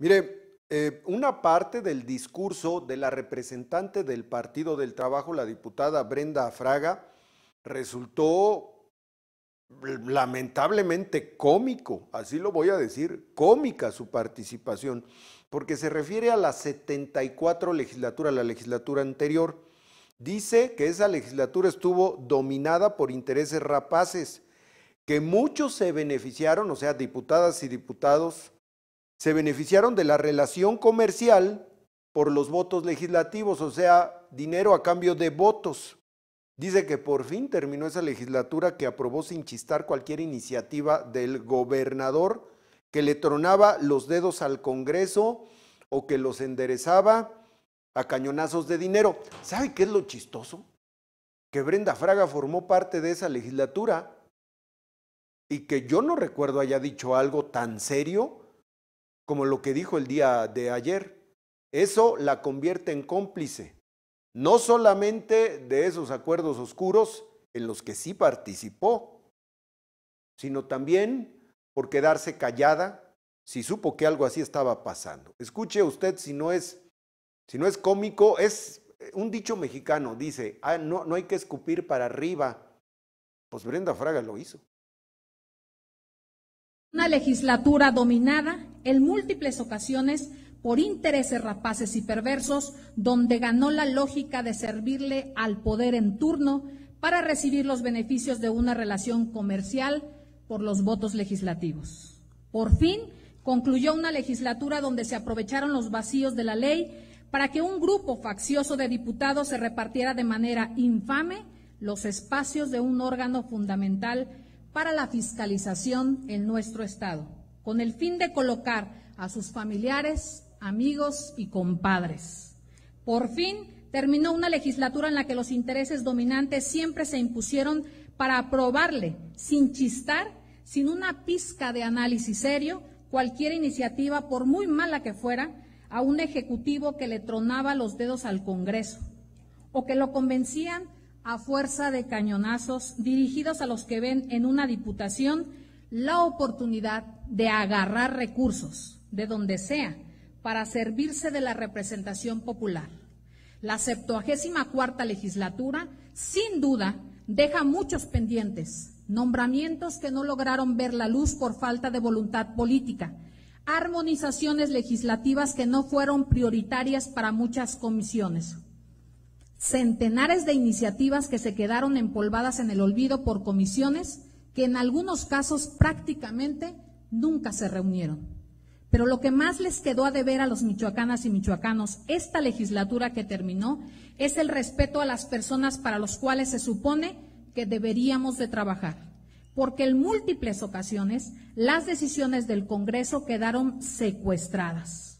Mire, eh, una parte del discurso de la representante del Partido del Trabajo, la diputada Brenda Afraga, resultó lamentablemente cómico, así lo voy a decir, cómica su participación, porque se refiere a la 74 legislatura, la legislatura anterior. Dice que esa legislatura estuvo dominada por intereses rapaces, que muchos se beneficiaron, o sea, diputadas y diputados, se beneficiaron de la relación comercial por los votos legislativos, o sea, dinero a cambio de votos. Dice que por fin terminó esa legislatura que aprobó sin chistar cualquier iniciativa del gobernador que le tronaba los dedos al Congreso o que los enderezaba a cañonazos de dinero. ¿Sabe qué es lo chistoso? Que Brenda Fraga formó parte de esa legislatura y que yo no recuerdo haya dicho algo tan serio como lo que dijo el día de ayer. Eso la convierte en cómplice, no solamente de esos acuerdos oscuros en los que sí participó, sino también por quedarse callada si supo que algo así estaba pasando. Escuche usted si no es, si no es cómico, es un dicho mexicano, dice, ah, no, no hay que escupir para arriba. Pues Brenda Fraga lo hizo. Una legislatura dominada en múltiples ocasiones por intereses rapaces y perversos, donde ganó la lógica de servirle al poder en turno para recibir los beneficios de una relación comercial por los votos legislativos. Por fin, concluyó una legislatura donde se aprovecharon los vacíos de la ley para que un grupo faccioso de diputados se repartiera de manera infame los espacios de un órgano fundamental para la fiscalización en nuestro Estado, con el fin de colocar a sus familiares, amigos y compadres. Por fin terminó una legislatura en la que los intereses dominantes siempre se impusieron para aprobarle, sin chistar, sin una pizca de análisis serio, cualquier iniciativa, por muy mala que fuera, a un ejecutivo que le tronaba los dedos al Congreso o que lo convencían a fuerza de cañonazos dirigidos a los que ven en una diputación la oportunidad de agarrar recursos de donde sea para servirse de la representación popular. La septuagésima cuarta legislatura, sin duda, deja muchos pendientes, nombramientos que no lograron ver la luz por falta de voluntad política, armonizaciones legislativas que no fueron prioritarias para muchas comisiones, centenares de iniciativas que se quedaron empolvadas en el olvido por comisiones que en algunos casos prácticamente nunca se reunieron. Pero lo que más les quedó a deber a los michoacanas y michoacanos esta legislatura que terminó es el respeto a las personas para los cuales se supone que deberíamos de trabajar. Porque en múltiples ocasiones las decisiones del Congreso quedaron secuestradas.